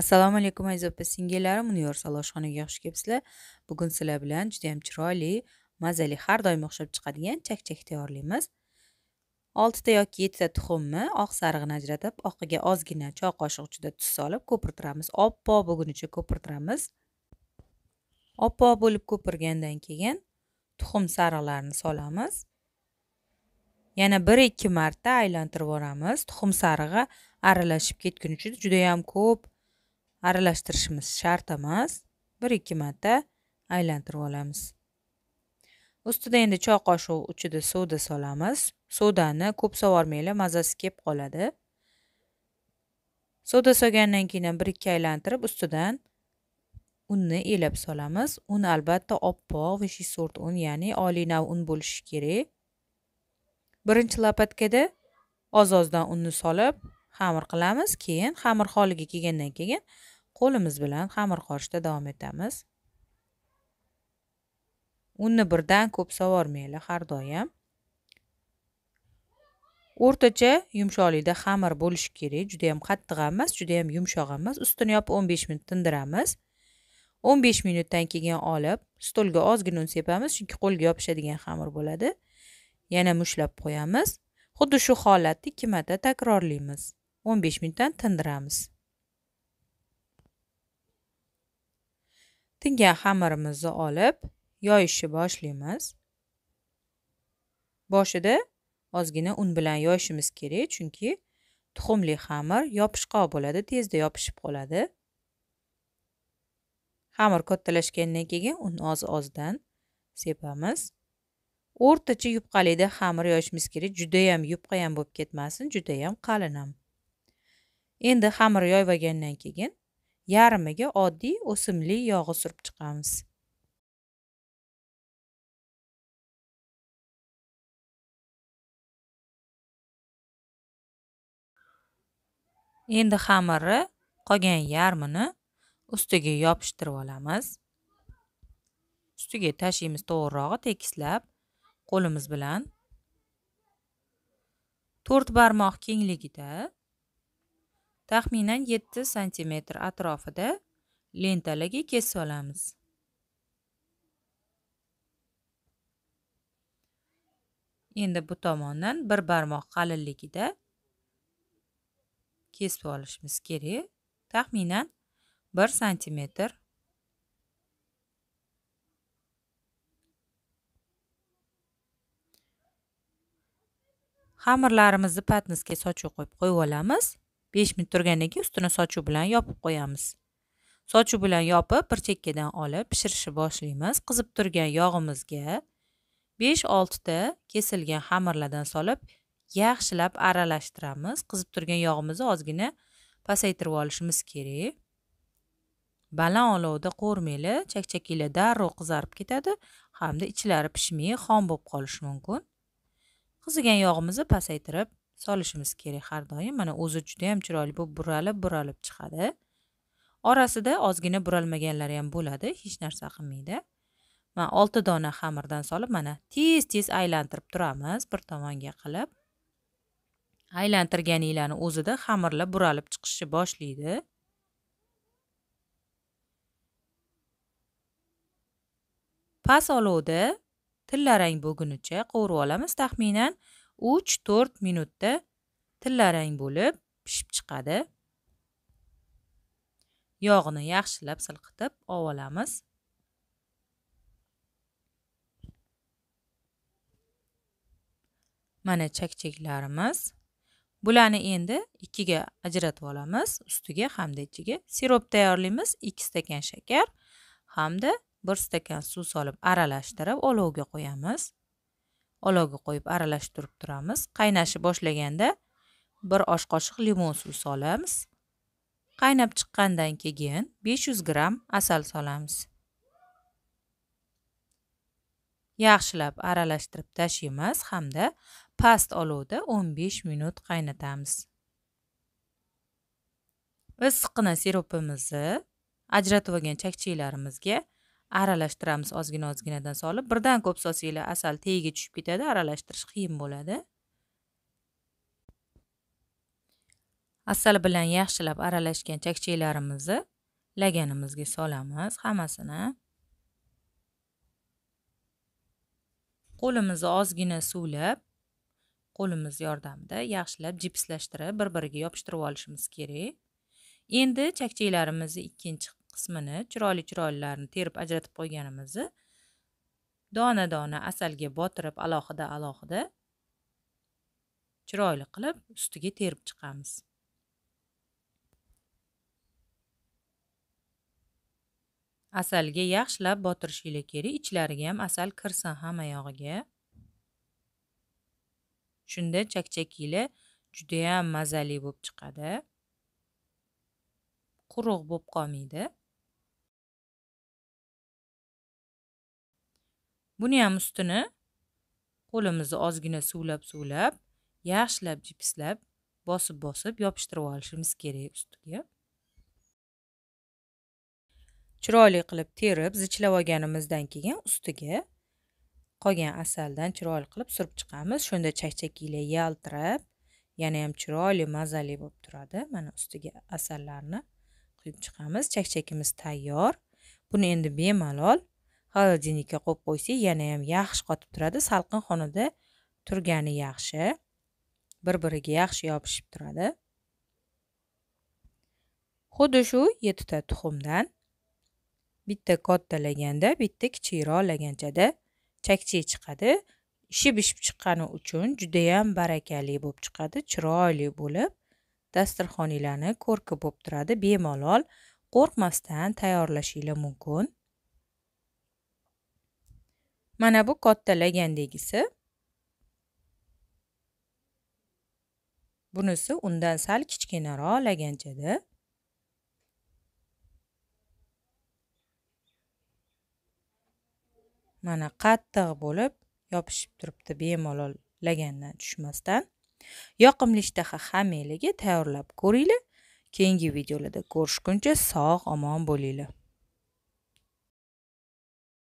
assalomu alaykum aziz opa singillarim munior saloshxonaga xush kelibsizlar bugun sizlar bilan juda yam chiroyli mazali har doim o'xshab chiqadigan chakchak tayyorlaymiz oltita yoki yettita tuxumni oq sarig'ini ajratib oqiga ozgina choy qoshiq uchida tuz solib ko'pirtiramiz oppoq bo'lgunicha ko'pirtiramiz oppoq bo'lib ko'pirgandan keyin tuxum sariqlarini solamiz yana bir ikki marta aylantirib yuboramiz tuxum sarig'i aralashib ketgunicha judayam ko'p aralashtirishimiz shart emas bir ikki marta aylantirib olamiz ustida endi choy qoshiq uchida suvni solamiz sodani ko'p sovurmanglar mazasi kelib qoladi soda solgandan keyin ham bir ikki aylantirib ustidan unni elab solamiz un albatta oppoq vishiy sort un ya'ni oliy nav un bo'lishi kerak birinchi lopatkada oz ozdan unni solib xamir qilamiz keyin xamir holiga kelgandan keyin qo'limiz bilan xamir qorishda davom etamiz unni birdan ko'p savormanglar har doim o'rtacha yumshoqlikda xamir bo'lishi kerak juda yam qattiq emas juda yam yumshoq ham emas ustini yopib 15 minut tindiramiz 15 minutdan keyin olib stolga ozgina un sepamiz chunki qo'lga yopishadigan xamir bo'ladi yana mushlab qo'yamiz xuddi shu holatni ikki marta takrorlaymiz 15 minutdan tindiramiz tingan xamirimizni olib yoyishni boshlaymiz boshida ozgina un bilan yoyishimiz kerak chunki tuxumli xamir yopishqoq bo'ladi tezda yopishib qoladi xamir kattalashgandan keyin un oz ozdan sepamiz o'rtacha yupqalikda xamir yoyishimiz kerak juda ham yupqa ham bo'lib ketmasin juda ham qalin ham endi xamir yoyvagandan keyin yarmiga oddiy o'simlik yog'i surib chiqamiz endi xamirni qolgan yarmini ustiga yopishtirib olamiz ustiga tashiymiz to'g'rirog'i tekislab qo'limiz bilan 4 barmoq kengligida taxminan 7 cm atrofida lentalarga kesib olamiz endi bu tomondan bir barmoq qalinligida kesib olishimiz kerak taxminan 1 cm xamirlarimizni patnisga sochib qo'yib qo'yib olamiz 5 minut turgandan keyin ustini sochuv bilan yopib qo'yamiz sochuv bilan yopib bir chekkadan olib pishirishni boshlaymiz qizib turgan yog'imizga 5-6 ta kesilgan xamirlardan solib yaxshilab aralashtiramiz qizib turgan yog'imizni ozgina pasaytirib olishimiz kerak baland olovda qo'rmeli chakchakilar darrov qizarib ketadi hamda ichlari pishmay xom bo'lib qolishi mumkin qizigan yog'imizni pasaytirib solishimiz kerak har doim mana o'zi juda yam chiroyli bo'lib buralib buralib chiqadi orasida ozgina buralmaganlari ham bo'ladi hech narsa qilmaydi mana olti dona xamirdan solib mana tez tez aylantirib turamiz bir tomonga qilib aylantirganinglarni o'zida xamirlar buralib chiqishni boshlaydi past olovda tillarang bo'lgunicha qovurib olamiz taxminan 3-4 minutda tillarang bo'lib pishib chiqadi. Yog'ini yaxshilab silqitib olamiz. Mana chakchaklarimiz. Bularni endi ikkiga ajratib olamiz. Ustiga hamda ichiga sirop tayyorlaymiz. 2 stakan shakar hamda 1 stakan suv solib aralashtirib olovga qo'yamiz. olovga qo'yib aralashtirib turamiz qaynashi boshlaganda bir osh qoshiq limon suvi solamiz qaynab chiqqandan keyin 500 gram asal solamiz yaxshilab aralashtirib tashiymiz hamda past olovda 15 minut qaynatamiz issiqqina siropimizni ajratib olgan chakchaylarimizga aralashtiramiz ozgina ozginadan solib birdan ko'p solsanglar asal tagiga tushib ketadi aralashtirish qiyin bo'ladi asal bilan yaxshilab aralashgan chakchaklarimizni laganimizga solamiz hammasini qo'limizni ozgina suvlab qo'limiz yordamida yaxshilab jipslashtirib bir biriga yopishtirib olishimiz kerak endi chakchaklarimizni ikkinchi qismini chiroyli chiroylilarini terib ajratib qo'yganimizni dona dona asalga botirib alohida alohida chiroyli qilib ustiga terib chiqamiz asalga yaxshilab botirishinglar kerak ichlariga ham asal kirsin hamma yog'iga shunda chakchakinglar judayam mazali bo'lib chiqadi quruq bo'lib qolmaydi buni ham ustini qo'limizni ozgina suvlab suvlab yaxshilab jipslab bosib bosib yopishtirib olishimiz kerak ustiga chiroyli qilib terib zichlab olganimizdan keyin ustiga qolgan asaldan chiroyli qilib surib chiqamiz shunda chakchakilar yaltirab yana ham chiroyli mazali bo'lib turadi mana ustiga asallarni quyib chiqamiz chakchakimiz tayyor buni endi bemalol xolodilnikka qo'yib qo'ysangiz yanayam yaxshi qotib turadi salqin xonada turgani yaxshi bir biriga yaxshi yopishib turadi xuddi shu yettita tuxumdan bitta kattalaganda bitta kichikroq laganchada chakchik chiqadi ishi pishib chiqqani uchun judayam barakali bo'lib chiqadi chiroyli bo'lib dasturxoninglarni ko'rki bo'lib turadi bemalol qo'rqmasdan tayyorlashinglar mumkin mana bu katta lagandagisi bunisi undan sal kichkinaroq laganchada mana qattiq bo'lib yopishib turibdi bemalol lagandan tushmasdan yoqimli ishtaha hammalaga tayyorlab ko'ringlar keyingi videolarda ko'rishguncha sog' omon bo'linglar